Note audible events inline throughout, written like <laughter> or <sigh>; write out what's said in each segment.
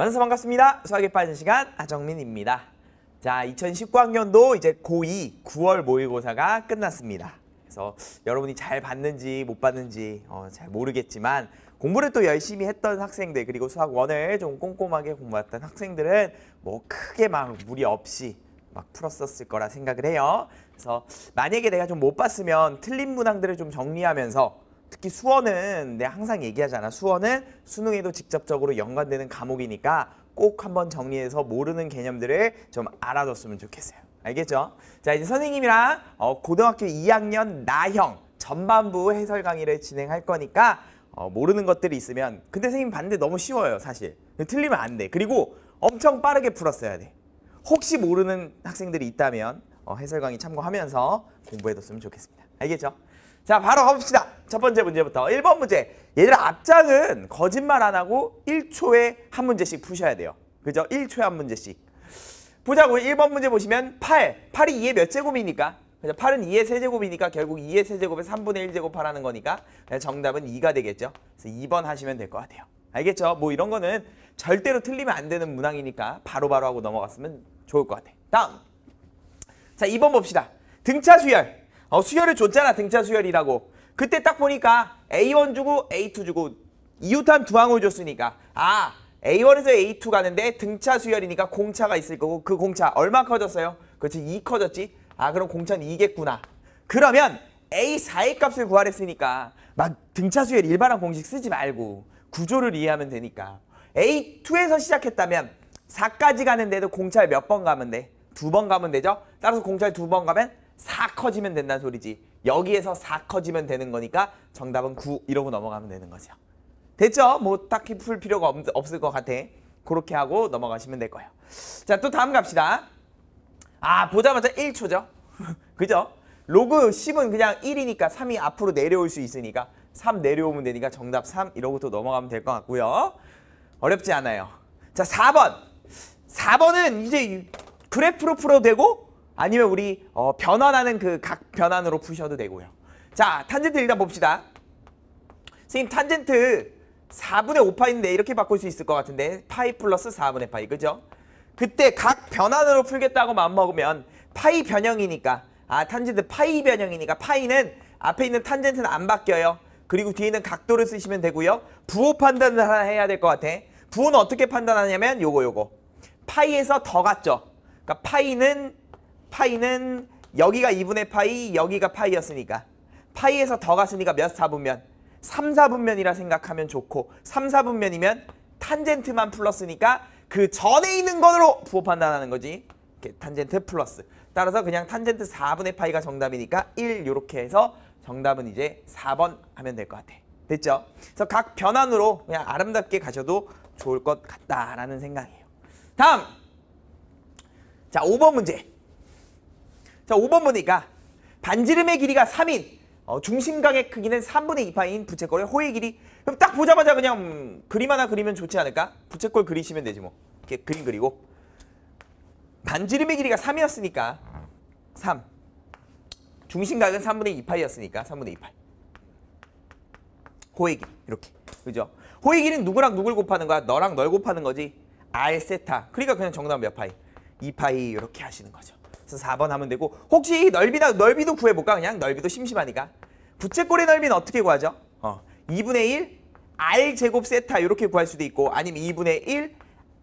만나서 반갑습니다. 수학에 빠진 시간 아정민입니다. 자, 2019학년도 이제 고2 9월 모의고사가 끝났습니다. 그래서 여러분이 잘 봤는지 못 봤는지 어, 잘 모르겠지만 공부를 또 열심히 했던 학생들 그리고 수학원을 좀 꼼꼼하게 공부했던 학생들은 뭐 크게 막 무리 없이 막 풀었었을 거라 생각을 해요. 그래서 만약에 내가 좀 못 봤으면 틀린 문항들을 좀 정리하면서 특히 수어는 내가 네, 항상 얘기하잖아. 수어는 수능에도 직접적으로 연관되는 과목이니까 꼭 한번 정리해서 모르는 개념들을 좀 알아뒀으면 좋겠어요. 알겠죠? 자 이제 선생님이랑 어, 고등학교 2학년 나형 전반부 해설 강의를 진행할 거니까 어, 모르는 것들이 있으면 근데 선생님 봤는데 너무 쉬워요 사실 틀리면 안돼 그리고 엄청 빠르게 풀었어야 돼 혹시 모르는 학생들이 있다면 어, 해설 강의 참고하면서 공부해뒀으면 좋겠습니다 알겠죠? 자 바로 가봅시다. 첫 번째 문제부터 1번 문제. 얘들아 앞장은 거짓말 안 하고 1초에 한 문제씩 푸셔야 돼요. 그죠? 1초에 한 문제씩. 보자고 1번 문제 보시면 8. 8이 2의 몇 제곱이니까? 그래 8은 2의 세제곱이니까 결국 2의 세제곱에 3분의 1제곱 하라는 거니까 정답은 2가 되겠죠. 그래서 2번 하시면 될 것 같아요. 알겠죠? 뭐 이런 거는 절대로 틀리면 안 되는 문항이니까 바로바로 바로 하고 넘어갔으면 좋을 것 같아. 다음. 자, 2번 봅시다. 등차 수열. 어, 수혈을 줬잖아 등차 수혈이라고 그때 딱 보니까 A1 주고 A2 주고 이웃한두 항을 줬으니까 아 A1에서 A2 가는데 등차 수열이니까 공차가 있을 거고 그 공차 얼마 커졌어요? 그렇지 2 커졌지? 아 그럼 공차는 2겠구나 그러면 A4의 값을 구하랬으니까 막 등차 수열 일반한 공식 쓰지 말고 구조를 이해하면 되니까 A2에서 시작했다면 4까지 가는데도 공차를 몇 번 가면 돼? 두 번 가면 되죠? 따라서 공차를 두 번 가면 4 커지면 된다는 소리지. 여기에서 4 커지면 되는 거니까 정답은 9 이러고 넘어가면 되는 거죠. 됐죠? 뭐 딱히 풀 필요가 없, 없을 것 같아. 그렇게 하고 넘어가시면 될 거예요. 자, 또 다음 갑시다. 아, 보자마자 1초죠. <laughs> 그죠? 로그 10은 그냥 1이니까 3이 앞으로 내려올 수 있으니까 3 내려오면 되니까 정답 3 이러고 또 넘어가면 될 것 같고요. 어렵지 않아요. 자, 4번. 4번은 이제 그래프로 풀어도 되고 아니면 우리 어, 변환하는 그 각 변환으로 푸셔도 되고요. 자, 탄젠트 일단 봅시다. 선생님, 탄젠트 4분의 5파인데 이렇게 바꿀 수 있을 것 같은데 파이 플러스 4분의 파이, 그죠? 그때 각 변환으로 풀겠다고 마음먹으면 파이 변형이니까 아, 탄젠트 파이 변형이니까 파이는 앞에 있는 탄젠트는 안 바뀌어요. 그리고 뒤에 있는 각도를 쓰시면 되고요. 부호 판단을 하나 해야 될 것 같아. 부호는 어떻게 판단하냐면 요거 요거. 파이에서 더 같죠. 그러니까 파이는 파이는 여기가 2분의 파이, 여기가 파이였으니까 파이에서 더 갔으니까 몇 4분면? 3, 4분면이라 생각하면 좋고 3, 4분면이면 탄젠트만 플러스니까 그 전에 있는 것으로 부호 판단하는 거지 이렇게 탄젠트 플러스 따라서 그냥 탄젠트 4분의 파이가 정답이니까 1 이렇게 해서 정답은 이제 4번 하면 될 것 같아 됐죠? 그래서 각 변환으로 그냥 아름답게 가셔도 좋을 것 같다라는 생각이에요 다음 자 5번 문제 자, 5번 보니까 반지름의 길이가 3인 어, 중심각의 크기는 3분의 2파인 부채꼴의 호의 길이 그럼 딱 보자마자 그냥 음, 그림 하나 그리면 좋지 않을까? 부채꼴 그리시면 되지 뭐 이렇게 그림 그리고 반지름의 길이가 3이었으니까 3 중심각은 3분의 2파이였으니까 3분의 2파이 호의 길이 이렇게 그죠? 호의 길이는 누구랑 누굴 곱하는 거야? 너랑 널 곱하는 거지 알세타 그러니까 그냥 정답 몇 파이? 2파이 이렇게 하시는 거죠 그래서 4번 하면 되고 혹시 넓이나 넓이도 구해볼까? 그냥 넓이도 심심하니까. 부채꼴의 넓이는 어떻게 구하죠? 어, 2분의 1 r 제곱 세타 이렇게 구할 수도 있고 아니면 2분의 1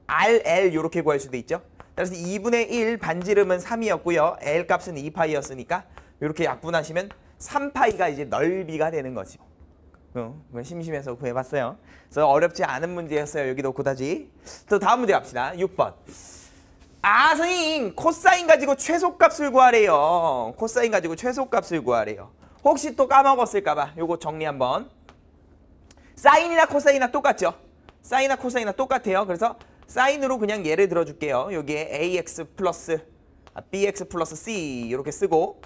rl 이렇게 구할 수도 있죠. 따라서 2분의 1 반지름은 3이었고요. l 값은 2파이였으니까 이렇게 약분하시면 3파이가 이제 넓이가 되는 거죠 어, 심심해서 구해봤어요. 그래서 어렵지 않은 문제였어요. 여기도 고다지. 또 다음 문제 갑시다. 6번. 아 선생님 코사인 가지고 최소값을 구하래요. 코사인 가지고 최소값을 구하래요. 혹시 또 까먹었을까봐 요거 정리 한번. 사인이나 코사인이나 똑같죠? 사인이나 코사인이나 똑같아요. 그래서 사인으로 그냥 예를 들어줄게요. 여기에 ax 플러스 아, bx 플러스 c 이렇게 쓰고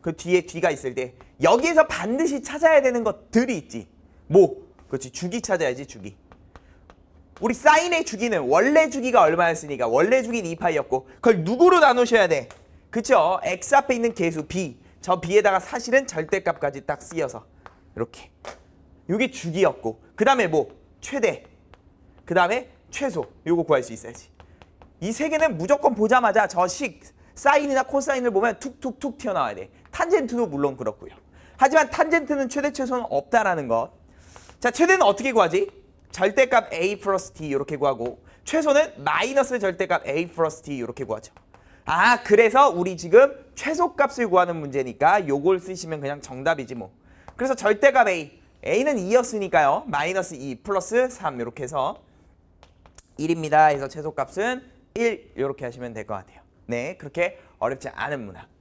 그 뒤에 뒤가 있을 때 여기에서 반드시 찾아야 되는 것들이 있지. 뭐? 그렇지. 주기 찾아야지 주기. 우리 사인의 주기는 원래 주기가 얼마였으니까 원래 주기는 2파이였고 그걸 누구로 나누셔야 돼? 그쵸? x 앞에 있는 개수 b 저 b에다가 사실은 절대값까지 딱 쓰여서 이렇게 이게 주기였고 그 다음에 뭐? 최대 그 다음에 최소 요거 구할 수 있어야지 이 세 개는 무조건 보자마자 저 식 사인이나 코사인을 보면 툭툭툭 튀어나와야 돼 탄젠트도 물론 그렇고요 하지만 탄젠트는 최대 최소는 없다라는 것 자 최대는 어떻게 구하지? 절대값 a 플러스 d 이렇게 구하고 최소는 마이너스의 절대값 a 플러스 d 이렇게 구하죠. 아 그래서 우리 지금 최소값을 구하는 문제니까 요걸 쓰시면 그냥 정답이지 뭐. 그래서 절대값 a, a는 2였으니까요. 마이너스 2 e 플러스 3 이렇게 해서 1입니다. 해서 최소값은 1 이렇게 하시면 될 것 같아요. 네 그렇게 어렵지 않은 문학.